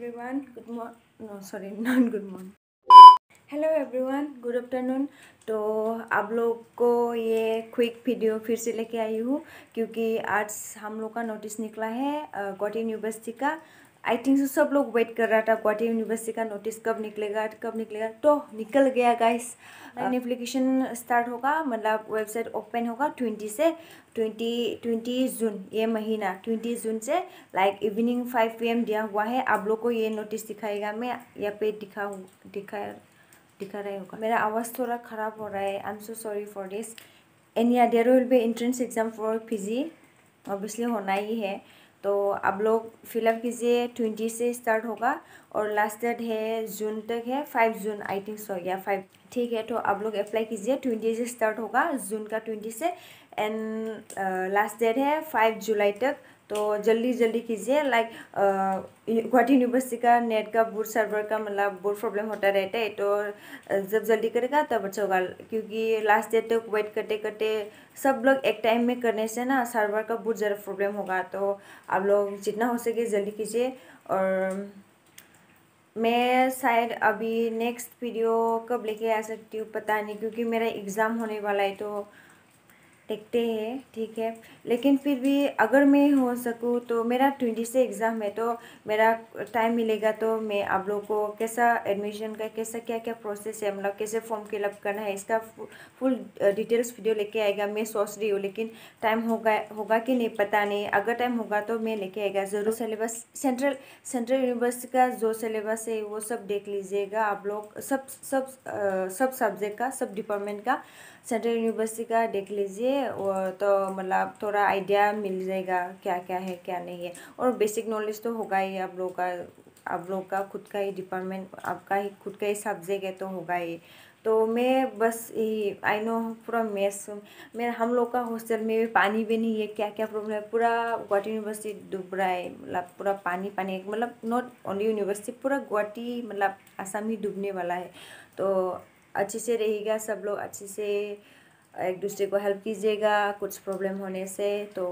everyone good morning no sorry not good morning hello everyone good afternoon तो आप लोग को ये क्विक वीडियो फिर से लेके आई हूँ क्योंकि आज हम लोग का नोटिस निकला है कॉटन यूनिवर्सिटी का आई थिंक सब लोग वेट कर रहा था गुवाहाटी यूनिवर्सिटी का नोटिस कब निकलेगा कब निकलेगा तो निकल गया गाइस एप्लीकेशन स्टार्ट होगा मतलब वेबसाइट ओपन होगा ट्वेंटी से ट्वेंटी ट्वेंटी जून ये महीना ट्वेंटी जून से लाइक इवनिंग फाइव पी एम दिया हुआ है आप लोग को ये नोटिस दिखाएगा मैं यहाँ पे दिखा दिखा दिखा रहे होगा मेरा आवाज़ थोड़ा ख़राब हो रहा है I am so sorry for this anyway there will be entrance exam for PG जी ऑब्वियसली होना ही है तो आप लोग फिलअप कीजिए ट्वेंटी से स्टार्ट होगा और लास्ट डेट है जून तक है five June I think so या फाइव ठीक है तो आप लोग अप्लाई कीजिए ट्वेंटी से स्टार्ट होगा जून का ट्वेंटी से एंड लास्ट डेट है फाइव जुलाई तक तो जल्दी जल्दी कीजिए लाइक uh, गुवाहाटी यूनिवर्सिटी का नेट का बोर्ड सर्वर का मतलब बहुत प्रॉब्लम होता रहता है तो uh, जब जल्दी करेगा तब अच्छा होगा क्योंकि लास्ट डेट तक वेट करते करते सब लोग एक टाइम में करने से ना सर्वर का बहुत ज़्यादा प्रॉब्लम होगा तो आप लोग जितना हो सके जल्दी कीजिए और मैं शायद अभी नेक्स्ट वीडियो कब लेके आ सकती हूँ पता नहीं क्योंकि मेरा एग्ज़ाम होने वाला है तो देखते हैं ठीक है लेकिन फिर भी अगर मैं हो सकूँ तो मेरा ट्वेंटी से एग्ज़ाम है तो मेरा टाइम मिलेगा तो मैं आप लोगों को कैसा एडमिशन का कैसा क्या क्या प्रोसेस है मतलब कैसे फॉर्म फिलअप करना है इसका फुल डिटेल्स वीडियो लेके आएगा मैं सोच रही हूँ लेकिन टाइम होगा होगा कि नहीं पता नहीं अगर टाइम होगा तो मैं लेके आएगा ज़रूर सिलेबस सेंट्रल सेंट्रल यूनिवर्सिटी का जो सिलेबस है वो सब देख लीजिएगा आप लोग सब सब सब सब्जेक्ट का सब डिपार्टमेंट का सेंट्रल यूनिवर्सिटी का देख लीजिए है तो मतलब थोड़ा आइडिया मिल जाएगा क्या क्या है क्या नहीं है और बेसिक नॉलेज तो होगा ही आप लोग का आप लोग का खुद का ही डिपार्टमेंट आपका ही खुद का ही सब्जेक्ट है तो होगा ही तो मैं बस यही आई नो पूरा मेस मेरे हम लोग का हॉस्टल में भी पानी भी नहीं है क्या क्या प्रॉब्लम है पूरा गुवाहाटी यूनिवर्सिटी डूब रहा है मतलब पूरा पानी पानी मतलब नॉट ओनली यूनिवर्सिटी पूरा गुवाहाटी मतलब आसाम ही डूबने वाला है तो अच्छे से रहेगा सब लोग अच्छे से एक दूसरे को हेल्प कीजिएगा कुछ प्रॉब्लम होने से तो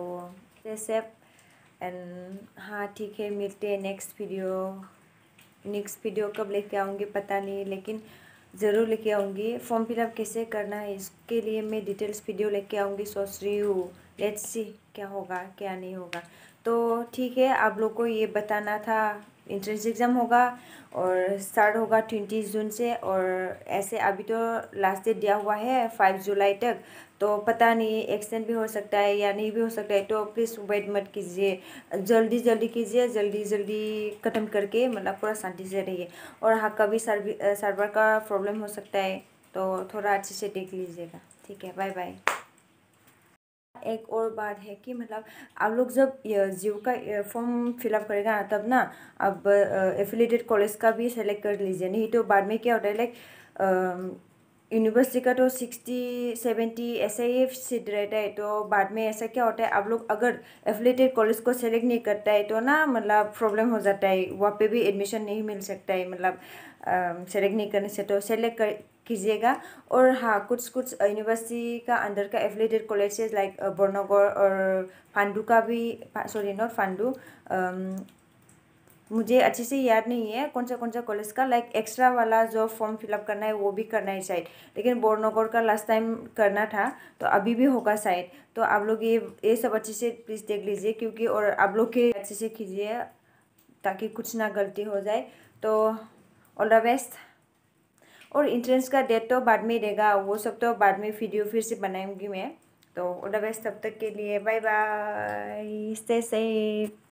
सेफ एंड हाँ ठीक है मिलते हैं नेक्स्ट वीडियो नेक्स्ट वीडियो कब लेके आऊँगी पता नहीं लेकिन ज़रूर लेके आऊँगी फॉर्म फिलअप कैसे करना है इसके लिए मैं डिटेल्स वीडियो लेके आऊँगी सोच रही हूँ लेट्स सी क्या होगा क्या नहीं होगा तो ठीक है आप लोग को ये बताना था इंट्रेंस एग्ज़ाम होगा और स्टार्ट होगा ट्वेंटी जून से और ऐसे अभी तो लास्ट डेट दिया हुआ है फाइव जुलाई तक तो पता नहीं एक्सटेंड भी हो सकता है या नहीं भी हो सकता है तो प्लीज़ वेट मत कीजिए जल्दी जल्दी कीजिए जल्दी जल्दी ख़त्म करके मतलब पूरा शांति से रहिए और हाँ कभी सर्वर का प्रॉब्लम हो सकता है तो थोड़ा अच्छे से देख लीजिएगा ठीक है बाय बाय एक और बात है कि मतलब आप लोग जब जीव का फॉर्म फिलअप करेगा ना तब ना अब एफिलेटेड कॉलेज का भी सेलेक्ट कर लीजिए नहीं तो बाद में क्या होता है लाइक यूनिवर्सिटी का तो सिक्सटी सेवेंटी ऐसे ही सीट रहता है तो बाद में ऐसा क्या होता है आप लोग अगर एफिलेटेड कॉलेज को सेलेक्ट नहीं करता है तो ना मतलब प्रॉब्लम हो जाता है वहाँ पे भी एडमिशन नहीं मिल सकता है मतलब सेलेक्ट नहीं करने से तो सेलेक्ट कर कीजिएगा और हाँ कुछ कुछ यूनिवर्सिटी का अंडर का एफिलेटेड कॉलेजेस लाइक बोर्नगर और फांडू का भी सॉरी नॉट फांडू मुझे अच्छे से याद नहीं है कौन सा कौन सा कॉलेज का लाइक एक्स्ट्रा वाला जो फॉर्म फिलअप करना है वो भी करना है शायद लेकिन बोर्नगर का लास्ट टाइम करना था तो अभी भी होगा शायद तो आप लोग ये ये सब अच्छे से प्लीज़ देख लीजिए क्योंकि और आप लोग के अच्छे से कीजिए ताकि कुछ ना गलती हो जाए तो ऑल द बेस्ट और इंट्रेंस का डेट तो बाद में देगा वो सब तो बाद में वीडियो फिर से बनाऊंगी मैं तो अदरवाइज तब तक के लिए बाय बाय स्टे सेफ